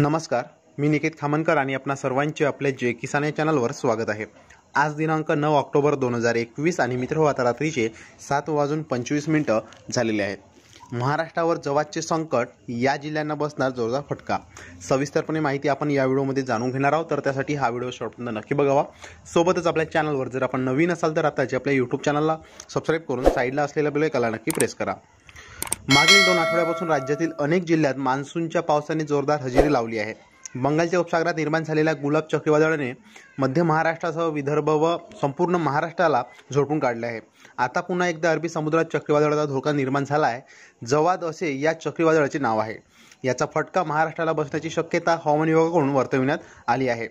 नमस्कार मी निकेत खामनकर आणि आपणा सर्वांचे आपल्या जे किसान या चॅनलवर स्वागत आहे आज दिनांक नऊ ऑक्टोबर दोन हजार एकवीस आणि मित्र हो आता रात्रीचे सात वाजून पंचवीस मिनटं झालेले आहेत महाराष्ट्रावर जवाचे संकट या जिल्ह्यांना बसणार जोरदार फटका सविस्तरपणे माहिती आपण या व्हिडिओमध्ये जाणून घेणार आहोत तर त्यासाठी हा व्हिडिओ शॉर्टपर्यंत नक्की बघावा सोबतच आपल्या चॅनलवर जर आपण नवीन असाल तर आताचे आपल्या यूट्यूब चॅनलला सबस्क्राईब करून साईडला असलेल्या बेल नक्की प्रेस करा मागील दोन आठवड्यापासून राज्यातील अनेक जिल्ह्यात मान्सूनच्या पावसाने जोरदार हजेरी लावली आहे बंगालच्या उपसागरात निर्माण झालेल्या गुलाब चक्रीवादळाने मध्य महाराष्ट्रासह विदर्भ व संपूर्ण महाराष्ट्राला झोडपून काढले आहे आता पुन्हा एकदा अरबी समुद्रात चक्रीवादळाचा धोका निर्माण झाला आहे जवाद असे या चक्रीवादळाचे नाव आहे याचा फटका महाराष्ट्राला बसण्याची शक्यता हवामान विभागाकडून वर्तविण्यात आली आहे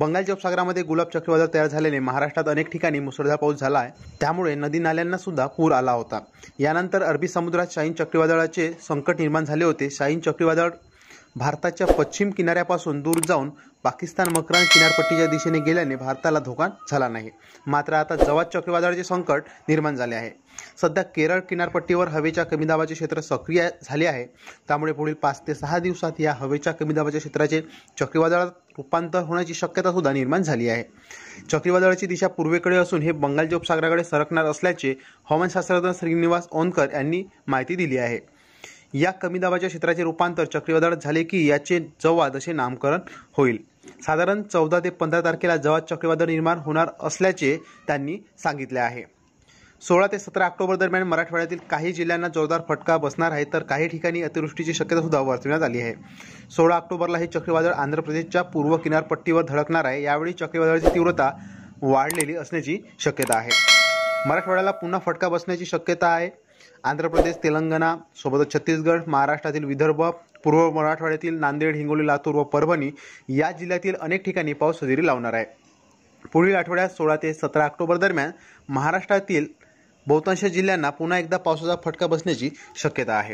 बंगालच्या उपसागरामध्ये गुलाब चक्रीवादळ तयार झाल्याने महाराष्ट्रात अनेक ठिकाणी मुसळधार पाऊस झाला आहे त्यामुळे नदी नाल्यांना सुद्धा पूर आला होता यानंतर अरबी समुद्रात शाहीन चक्रीवादळाचे संकट निर्माण झाले होते शाहीन चक्रीवादळ भारताच्या पश्चिम किनाऱ्यापासून दूर जाऊन पाकिस्तान मकरान किनारपट्टीच्या दिशेने गेल्याने भारताला धोका झाला नाही मात्र आता जवाद चक्रीवादळाचे संकट निर्माण झाले आहे सध्या केरळ किनारपट्टीवर हवेच्या कमी दाबाचे क्षेत्र सक्रिय झाले आहे त्यामुळे पुढील पाच ते सहा दिवसात या हवेच्या कमी दाबाच्या क्षेत्राचे चक्रीवादळात रूपांतर होण्याची शक्यता सुद्धा निर्माण झाली आहे चक्रीवादळाची दिशा पूर्वेकडे असून हे बंगालच्या उपसागराकडे सरकणार असल्याचे हवामानशास्त्रज्ञ श्रीनिवास ओनकर यांनी माहिती दिली आहे या कमी दाबाच्या क्षेत्राचे रूपांतर चक्रीवादळात झाले की याचे जवाद असे नामकरण होईल साधारण चौदा ते पंधरा तारखेला जवाद चक्रीवादळ निर्माण होणार असल्याचे त्यांनी सांगितले आहे सोळा ते सतरा ऑक्टोबर दरम्यान मराठवाड्यातील काही जिल्ह्यांना जोरदार फटका बसणार आहे तर काही ठिकाणी अतिवृष्टीची शक्यता सुद्धा वर्तवण्यात आली आहे सोळा ऑक्टोबरला हे चक्रीवादळ आंध्र प्रदेशच्या पूर्व किनारपट्टीवर धडकणार आहे यावेळी चक्रीवादळाची तीव्रता वाढलेली असण्याची शक्यता आहे मराठवाड्याला पुन्हा फटका बसण्याची शक्यता आहे आंध्र प्रदेश तेलंगणा सोबतच छत्तीसगड महाराष्ट्रातील विदर्भ पूर्व मराठवाड्यातील नांदेड हिंगोली लातूर व परभणी या जिल्ह्यातील अनेक ठिकाणी पाऊस हजेरी लावणार आहे पुढील आठवड्यात सोळा ते सतरा ऑक्टोबर दरम्यान महाराष्ट्रातील बहुतांश जिल्ह्यांना पुन्हा एकदा पावसाचा फटका बसण्याची शक्यता आहे